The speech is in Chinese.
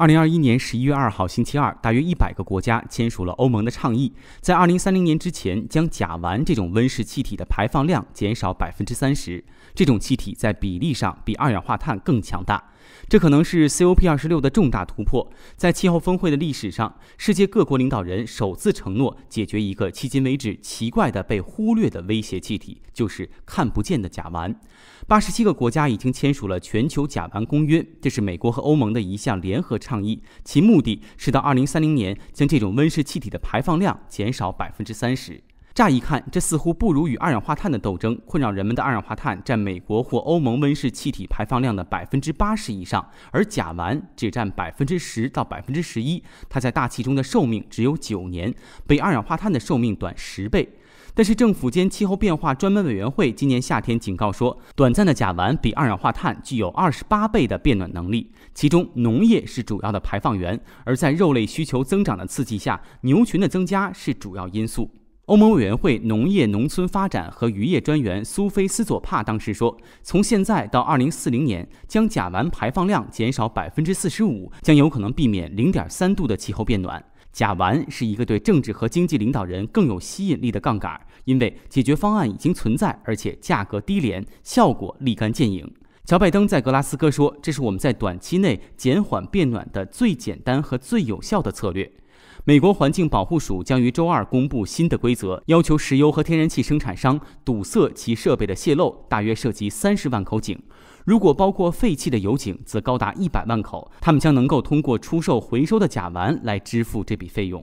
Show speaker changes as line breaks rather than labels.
二零二一年十一月二号星期二，大约一百个国家签署了欧盟的倡议，在二零三零年之前将甲烷这种温室气体的排放量减少百分之三十。这种气体在比例上比二氧化碳更强大，这可能是 COP 二十六的重大突破。在气候峰会的历史上，世界各国领导人首次承诺解决一个迄今为止奇怪的被忽略的威胁气体，就是看不见的甲烷。八十七个国家已经签署了全球甲烷公约，这是美国和欧盟的一项联合倡议其目的是到二零三零年将这种温室气体的排放量减少百分之三十。乍一看，这似乎不如与二氧化碳的斗争困扰人们的二氧化碳占美国或欧盟温室气体排放量的百分之八十以上，而甲烷只占百分之十到百分之十一。它在大气中的寿命只有九年，比二氧化碳的寿命短十倍。但是，政府间气候变化专门委员会今年夏天警告说，短暂的甲烷比二氧化碳具有二十八倍的变暖能力，其中农业是主要的排放源，而在肉类需求增长的刺激下，牛群的增加是主要因素。欧盟委员会农业农村发展和渔业专员苏菲斯佐帕当时说，从现在到二零四零年，将甲烷排放量减少百分之四十五，将有可能避免零点三度的气候变暖。甲烷是一个对政治和经济领导人更有吸引力的杠杆，因为解决方案已经存在，而且价格低廉，效果立竿见影。乔拜登在格拉斯哥说：“这是我们在短期内减缓变暖的最简单和最有效的策略。”美国环境保护署将于周二公布新的规则，要求石油和天然气生产商堵塞其设备的泄漏，大约涉及三十万口井；如果包括废弃的油井，则高达一百万口。他们将能够通过出售回收的甲烷来支付这笔费用。